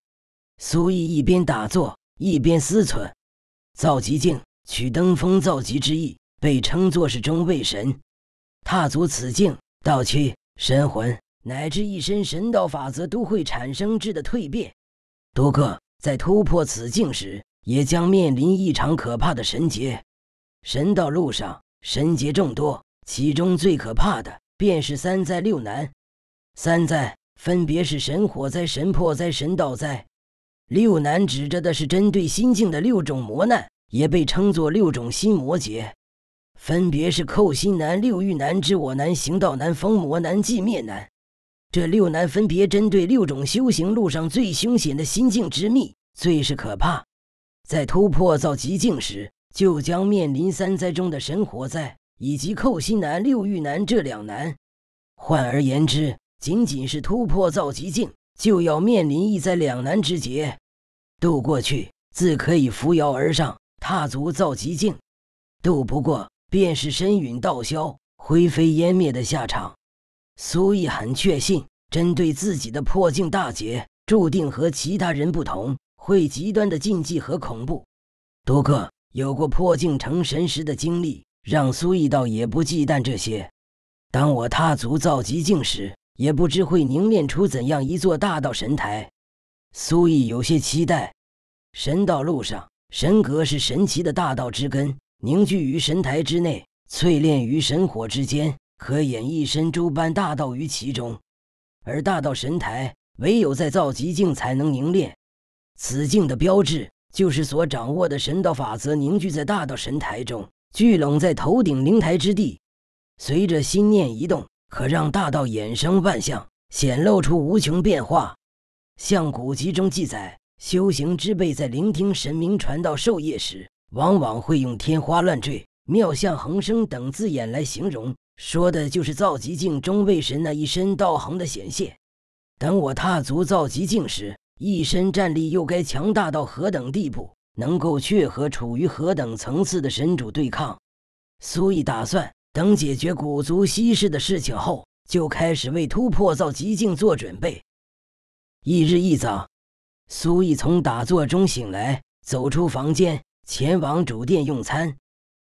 苏毅一边打坐一边思忖：造极境取登峰造极之意，被称作是中位神。踏足此境，道期、神魂乃至一身神道法则都会产生质的蜕变。多个在突破此境时。也将面临一场可怕的神劫。神道路上神劫众多，其中最可怕的便是三灾六难。三灾分别是神火灾、神破灾、神道灾；六难指着的是针对心境的六种磨难，也被称作六种心魔劫，分别是扣心难、六欲难、知我难、行道难、封魔难、寂灭难。这六难分别针对六种修行路上最凶险的心境之秘，最是可怕。在突破造极境时，就将面临三灾中的神火灾，以及扣心南、六欲南这两难。换而言之，仅仅是突破造极境，就要面临一灾两难之劫。渡过去，自可以扶摇而上，踏足造极境；渡不过，便是身陨道消、灰飞烟灭的下场。苏毅很确信，针对自己的破境大劫，注定和其他人不同。会极端的禁忌和恐怖，多哥有过破镜成神时的经历，让苏逸道也不忌惮这些。当我踏足造极境时，也不知会凝练出怎样一座大道神台。苏逸有些期待。神道路上，神格是神奇的大道之根，凝聚于神台之内，淬炼于神火之间，可演一身诸般大道于其中。而大道神台，唯有在造极境才能凝练。此境的标志就是所掌握的神道法则凝聚在大道神台中，聚拢在头顶灵台之地。随着心念移动，可让大道衍生万象，显露出无穷变化。像古籍中记载，修行之辈在聆听神明传道授业时，往往会用天花乱坠、妙相横生等字眼来形容，说的就是造极境中位神那一身道行的显现。等我踏足造极境时，一身战力又该强大到何等地步，能够去和处于何等层次的神主对抗？苏毅打算等解决古族稀世的事情后，就开始为突破造极境做准备。一日一早，苏毅从打坐中醒来，走出房间，前往主殿用餐。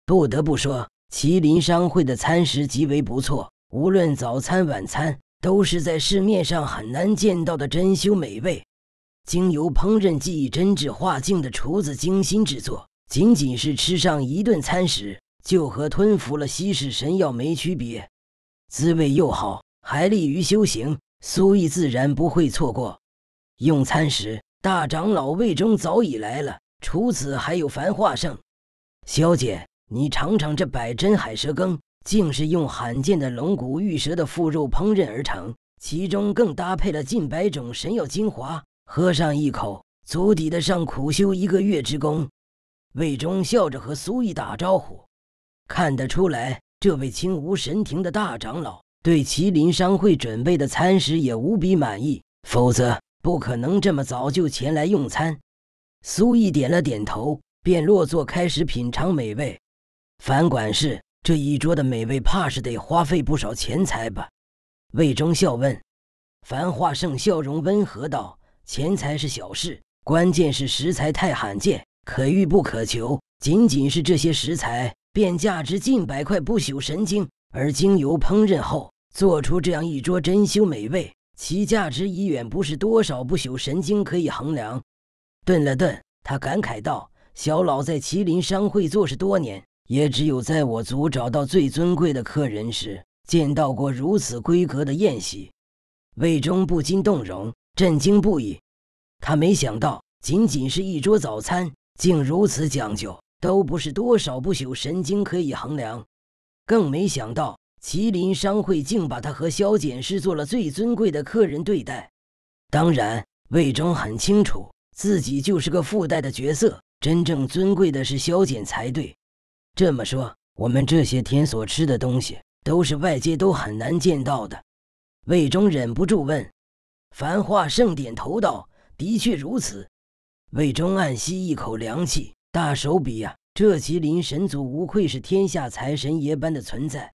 不得不说，麒麟商会的餐食极为不错，无论早餐晚餐，都是在市面上很难见到的珍馐美味。经由烹饪技艺真挚化境的厨子精心制作，仅仅是吃上一顿餐食，就和吞服了稀世神药没区别，滋味又好，还利于修行。苏毅自然不会错过。用餐时，大长老魏征早已来了，除此还有樊化胜。小姐，你尝尝这百珍海蛇羹，竟是用罕见的龙骨玉蛇的腹肉烹饪而成，其中更搭配了近百种神药精华。喝上一口，足抵得上苦修一个月之功。魏忠笑着和苏毅打招呼，看得出来，这位青无神庭的大长老对麒麟商会准备的餐食也无比满意，否则不可能这么早就前来用餐。苏毅点了点头，便落座开始品尝美味。反管事，这一桌的美味，怕是得花费不少钱财吧？魏忠笑问。樊化胜笑容温和道。钱财是小事，关键是食材太罕见，可遇不可求。仅仅是这些食材，便价值近百块不朽神经。而经由烹饪后，做出这样一桌珍馐美味，其价值已远不是多少不朽神经可以衡量。顿了顿，他感慨道：“小老在麒麟商会做事多年，也只有在我族找到最尊贵的客人时，见到过如此规格的宴席。”魏忠不禁动容。震惊不已，他没想到仅仅是一桌早餐竟如此讲究，都不是多少不朽神经可以衡量。更没想到麒麟商会竟把他和萧简视作了最尊贵的客人对待。当然，魏忠很清楚自己就是个附带的角色，真正尊贵的是萧简才对。这么说，我们这些天所吃的东西都是外界都很难见到的。魏忠忍不住问。繁化盛点头道：“的确如此。”魏忠暗吸一口凉气：“大手笔呀！这麒麟神族无愧是天下财神爷般的存在。”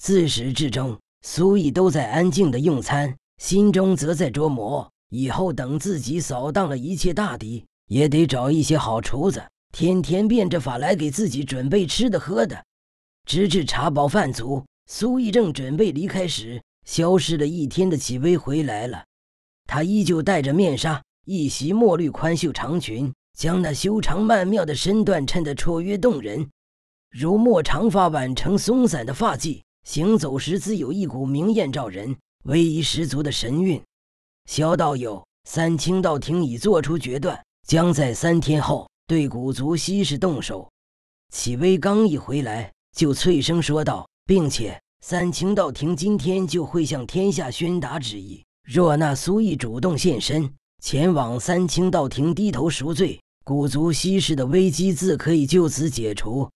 自始至终，苏毅都在安静的用餐，心中则在琢磨：以后等自己扫荡了一切大敌，也得找一些好厨子，天天变着法来给自己准备吃的喝的，直至茶饱饭足。苏毅正准备离开时，消失了一天的启威回来了。他依旧戴着面纱，一袭墨绿宽袖长裙，将那修长曼妙的身段衬得绰约动人。如墨长发挽成松散的发髻，行走时自有一股明艳照人、威仪十足的神韵。萧道友，三清道庭已做出决断，将在三天后对古族西氏动手。启威刚一回来，就脆声说道，并且三清道庭今天就会向天下宣达旨意。若那苏毅主动现身，前往三清道庭低头赎罪，古族西氏的危机自可以就此解除。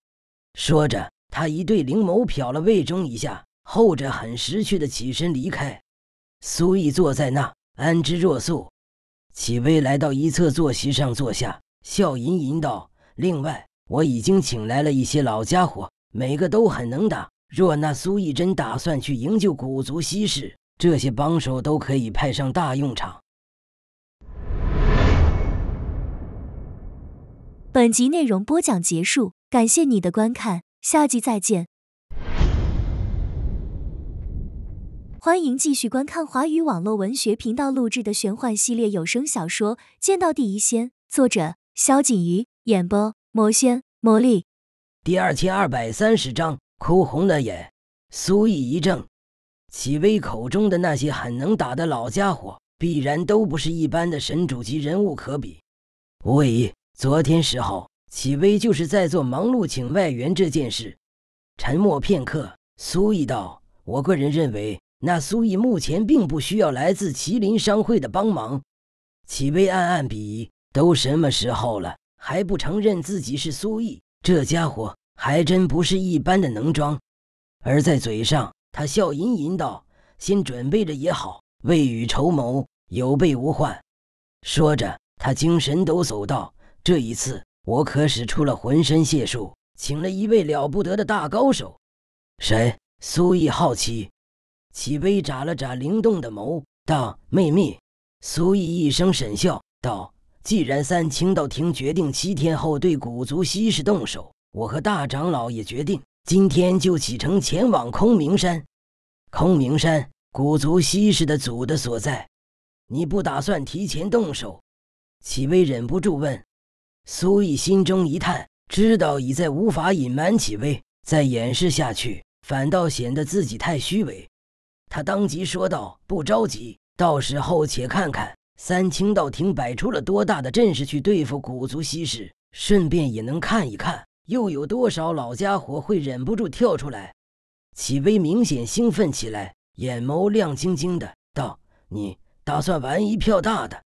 说着，他一对灵眸瞟了魏忠一下，后者很识趣的起身离开。苏毅坐在那，安之若素。启威来到一侧坐席上坐下，笑吟吟道：“另外，我已经请来了一些老家伙，每个都很能打。若那苏毅真打算去营救古族西氏。”这些帮手都可以派上大用场。本集内容播讲结束，感谢你的观看，下集再见。欢迎继续观看华语网络文学频道录制的玄幻系列有声小说《见到第一仙》，作者：萧景瑜，演播：魔仙魔力。第二千二百三十章，哭红了眼。苏毅一怔。启威口中的那些很能打的老家伙，必然都不是一般的神主级人物可比。无疑，昨天时候，启威就是在做忙碌请外援这件事。沉默片刻，苏毅道：“我个人认为，那苏毅目前并不需要来自麒麟商会的帮忙。”启威暗暗鄙夷：“都什么时候了，还不承认自己是苏毅？这家伙还真不是一般的能装。”而在嘴上。他笑吟吟道：“先准备着也好，未雨绸缪，有备无患。”说着，他精神抖擞道：“这一次，我可使出了浑身解数，请了一位了不得的大高手。”“谁？”苏毅好奇，启威眨了眨灵动的眸，道：“妹妹。”苏毅一声沈笑道：“既然三清道庭决定七天后对古族西氏动手，我和大长老也决定。”今天就启程前往空明山，空明山古族西氏的祖的所在。你不打算提前动手？启微忍不住问。苏毅心中一叹，知道已在无法隐瞒启威，再掩饰下去反倒显得自己太虚伪。他当即说道：“不着急，到时候且看看三清道庭摆出了多大的阵势去对付古族西施，顺便也能看一看。”又有多少老家伙会忍不住跳出来？启威明显兴奋起来，眼眸亮晶晶的，道：“你打算玩一票大的？”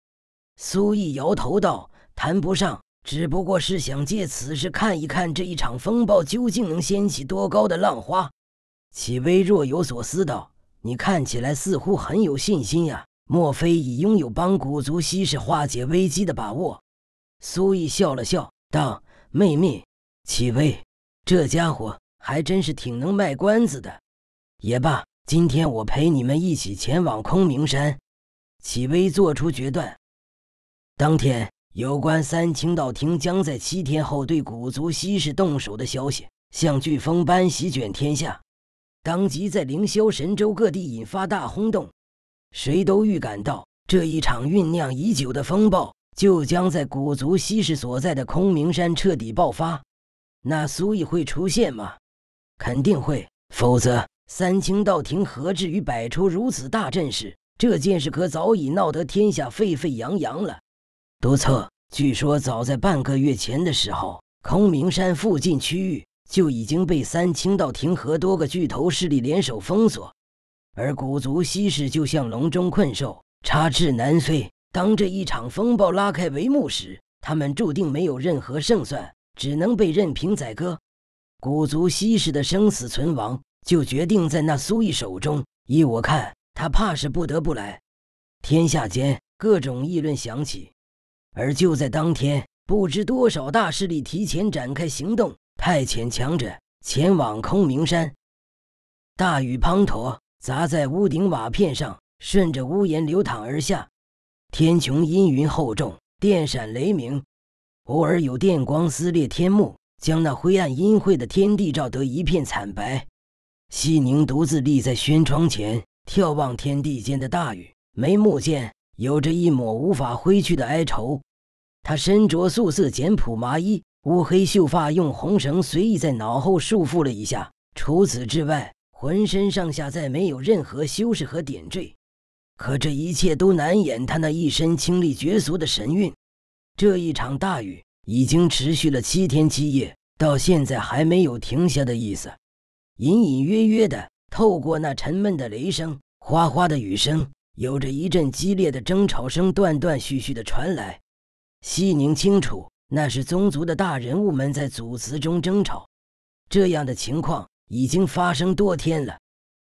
苏毅摇头道：“谈不上，只不过是想借此事看一看这一场风暴究竟能掀起多高的浪花。”启威若有所思道：“你看起来似乎很有信心呀，莫非已拥有帮古族西事化解危机的把握？”苏毅笑了笑，道：“妹妹，启薇这家伙还真是挺能卖关子的。也罢，今天我陪你们一起前往空明山。启薇做出决断。当天，有关三清道庭将在七天后对古族西氏动手的消息，像飓风般席卷天下，当即在凌霄神州各地引发大轰动。谁都预感到，这一场酝酿已久的风暴，就将在古族西氏所在的空明山彻底爆发。那苏毅会出现吗？肯定会，否则三清道庭何至于摆出如此大阵势？这件事可早已闹得天下沸沸扬扬了。不错，据说早在半个月前的时候，空明山附近区域就已经被三清道庭和多个巨头势力联手封锁，而古族西氏就像笼中困兽，插翅难飞。当这一场风暴拉开帷幕时，他们注定没有任何胜算。只能被任凭宰割，古族西氏的生死存亡就决定在那苏毅手中。依我看，他怕是不得不来。天下间各种议论响起，而就在当天，不知多少大势力提前展开行动，派遣强者前往空明山。大雨滂沱，砸在屋顶瓦片上，顺着屋檐流淌而下。天穹阴云厚重，电闪雷鸣。偶尔有电光撕裂天幕，将那灰暗阴晦的天地照得一片惨白。西宁独自立在轩窗前，眺望天地间的大雨，眉目间有着一抹无法挥去的哀愁。他身着素色简朴麻衣，乌黑秀发用红绳随意在脑后束缚了一下。除此之外，浑身上下再没有任何修饰和点缀。可这一切都难掩他那一身清丽绝俗的神韵。这一场大雨已经持续了七天七夜，到现在还没有停下的意思。隐隐约约的，透过那沉闷的雷声、哗哗的雨声，有着一阵激烈的争吵声断断续续的传来。西宁清楚，那是宗族的大人物们在祖祠中争吵。这样的情况已经发生多天了。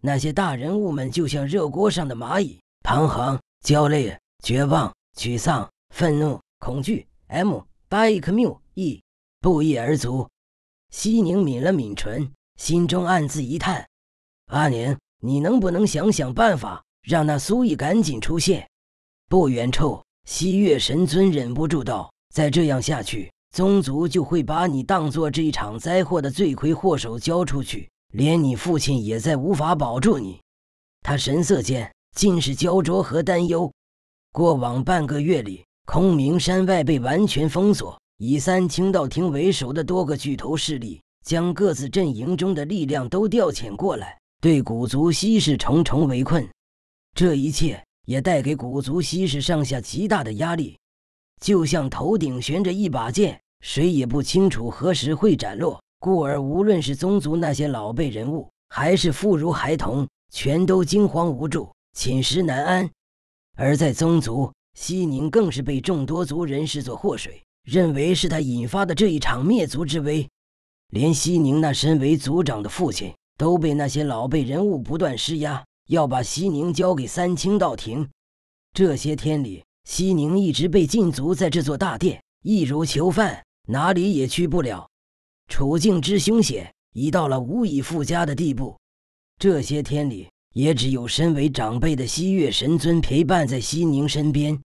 那些大人物们就像热锅上的蚂蚁，彷徨、焦虑、绝望、沮丧、愤怒。恐惧，M，B，E，不一而足。西宁抿了抿唇，心中暗自一叹：“阿宁，你能不能想想办法，让那苏毅赶紧出现？”不远处，西月神尊忍不住道：“再这样下去，宗族就会把你当作这一场灾祸的罪魁祸首交出去，连你父亲也再无法保住你。”他神色间尽是焦灼和担忧。过往半个月里。空明山外被完全封锁，以三清道庭为首的多个巨头势力，将各自阵营中的力量都调遣过来，对古族西氏重重围困。这一切也带给古族西氏上下极大的压力，就像头顶悬着一把剑，谁也不清楚何时会斩落。故而，无论是宗族那些老辈人物，还是妇孺孩童，全都惊慌无助，寝食难安。而在宗族。西宁更是被众多族人视作祸水，认为是他引发的这一场灭族之危。连西宁那身为族长的父亲，都被那些老辈人物不断施压，要把西宁交给三清道庭。这些天里，西宁一直被禁足在这座大殿，一如囚犯，哪里也去不了，处境之凶险已到了无以复加的地步。这些天里，也只有身为长辈的西月神尊陪伴在西宁身边。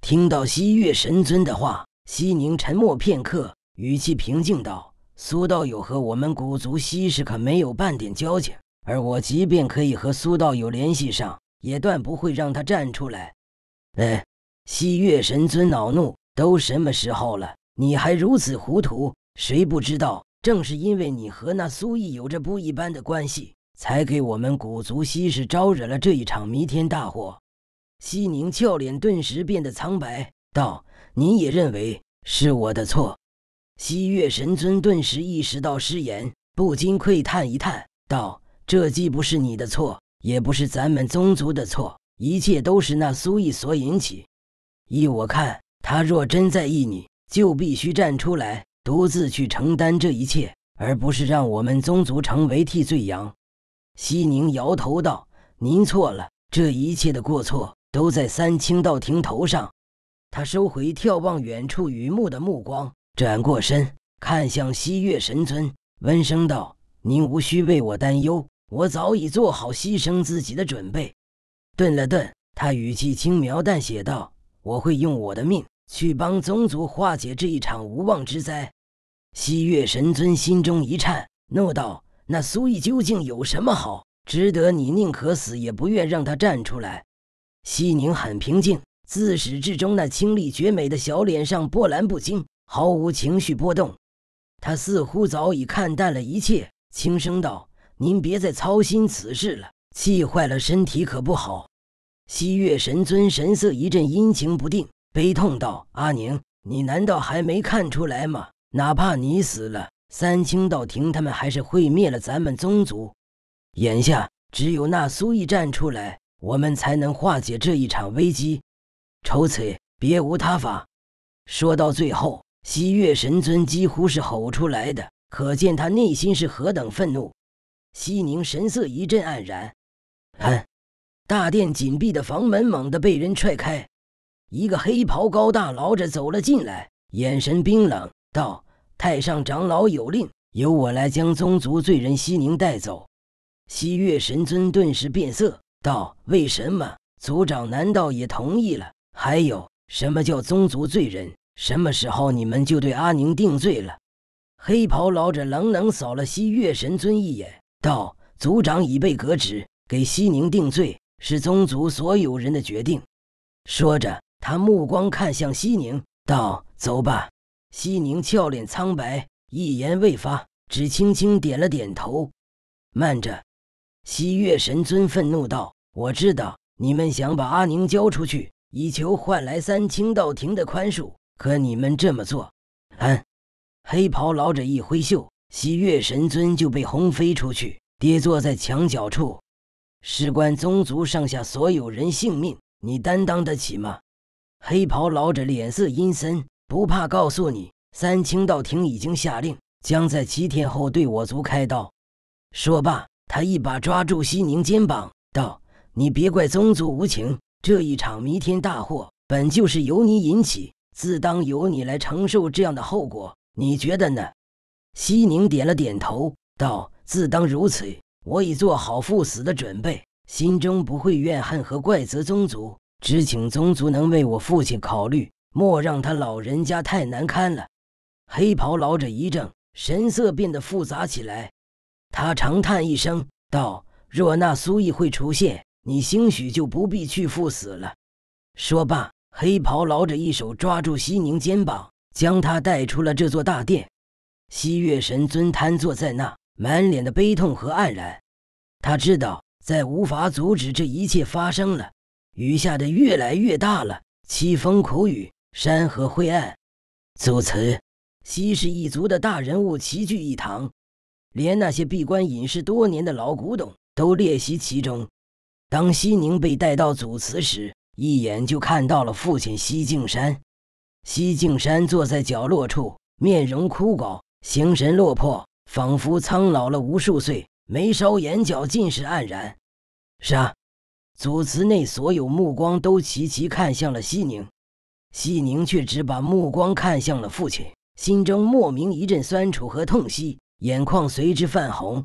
听到西月神尊的话，西宁沉默片刻，语气平静道：“苏道友和我们古族西氏可没有半点交情，而我即便可以和苏道友联系上，也断不会让他站出来。”哎，西月神尊恼怒：“都什么时候了，你还如此糊涂？谁不知道，正是因为你和那苏毅有着不一般的关系，才给我们古族西氏招惹了这一场弥天大祸。”西宁俏脸顿时变得苍白，道：“您也认为是我的错？”西月神尊顿时意识到失言，不禁喟叹一叹，道：“这既不是你的错，也不是咱们宗族的错，一切都是那苏毅所引起。依我看，他若真在意你，就必须站出来，独自去承担这一切，而不是让我们宗族成为替罪羊。”西宁摇头道：“您错了，这一切的过错。”都在三清道亭头上，他收回眺望远处雨幕的目光，转过身看向西月神尊，温声道：“您无需为我担忧，我早已做好牺牲自己的准备。”顿了顿，他语气轻描淡写道：“我会用我的命去帮宗族化解这一场无妄之灾。”西月神尊心中一颤，怒道：“那苏毅究竟有什么好，值得你宁可死也不愿让他站出来？”西宁很平静，自始至终，那清丽绝美的小脸上波澜不惊，毫无情绪波动。他似乎早已看淡了一切，轻声道：“您别再操心此事了，气坏了身体可不好。”西月神尊神色一阵阴晴不定，悲痛道：“阿宁，你难道还没看出来吗？哪怕你死了，三清道庭他们还是会灭了咱们宗族。眼下只有那苏毅站出来。”我们才能化解这一场危机，除此别无他法。说到最后，西月神尊几乎是吼出来的，可见他内心是何等愤怒。西宁神色一阵黯然。哼！大殿紧闭的房门猛地被人踹开，一个黑袍高大老者走了进来，眼神冰冷，道：“太上长老有令，由我来将宗族罪人西宁带走。”西月神尊顿时变色。道：“为什么族长难道也同意了？还有什么叫宗族罪人？什么时候你们就对阿宁定罪了？”黑袍老者冷冷扫了西月神尊一眼，道：“族长已被革职，给西宁定罪是宗族所有人的决定。”说着，他目光看向西宁，道：“走吧。”西宁俏脸苍白，一言未发，只轻轻点了点头。慢着。西月神尊愤怒道：“我知道你们想把阿宁交出去，以求换来三清道庭的宽恕。可你们这么做，嗯，黑袍老者一挥袖，西月神尊就被轰飞出去，跌坐在墙角处。事关宗族上下所有人性命，你担当得起吗？黑袍老者脸色阴森，不怕告诉你：三清道庭已经下令，将在七天后对我族开刀。说罢。他一把抓住西宁肩膀，道：“你别怪宗族无情，这一场弥天大祸本就是由你引起，自当由你来承受这样的后果。你觉得呢？”西宁点了点头，道：“自当如此。我已做好赴死的准备，心中不会怨恨和怪责宗族，只请宗族能为我父亲考虑，莫让他老人家太难堪了。”黑袍老者一怔，神色变得复杂起来。他长叹一声，道：“若那苏毅会出现，你兴许就不必去赴死了。”说罢，黑袍老者一手抓住西宁肩膀，将他带出了这座大殿。西月神尊瘫坐在那，满脸的悲痛和黯然。他知道，再无法阻止这一切发生了。雨下的越来越大了，凄风苦雨，山河晦暗。祖祠，西氏一族的大人物齐聚一堂。连那些闭关隐世多年的老古董都列席其中。当西宁被带到祖祠时，一眼就看到了父亲西敬山。西敬山坐在角落处，面容枯槁，形神落魄，仿佛苍老了无数岁，眉梢眼角尽是黯然。啊，祖祠内所有目光都齐齐看向了西宁，西宁却只把目光看向了父亲，心中莫名一阵酸楚和痛惜。眼眶随之泛红，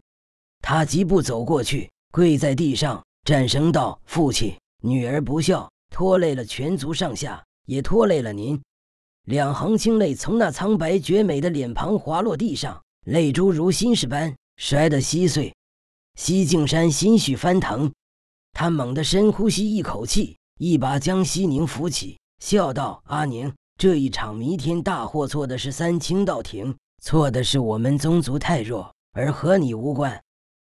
他疾步走过去，跪在地上，战声道：“父亲，女儿不孝，拖累了全族上下，也拖累了您。”两行清泪从那苍白绝美的脸庞滑落地上，泪珠如心事般摔得稀碎。西靖山心绪翻腾，他猛地深呼吸一口气，一把将西宁扶起，笑道：“阿宁，这一场弥天大祸错的是三清道庭。”错的是我们宗族太弱，而和你无关。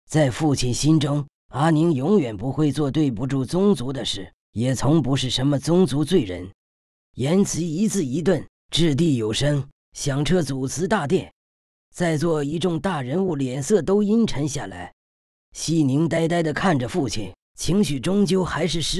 在父亲心中，阿宁永远不会做对不住宗族的事，也从不是什么宗族罪人。言辞一字一顿，掷地有声，响彻祖祠大殿。在座一众大人物脸色都阴沉下来，西宁呆呆地看着父亲，情绪终究还是失。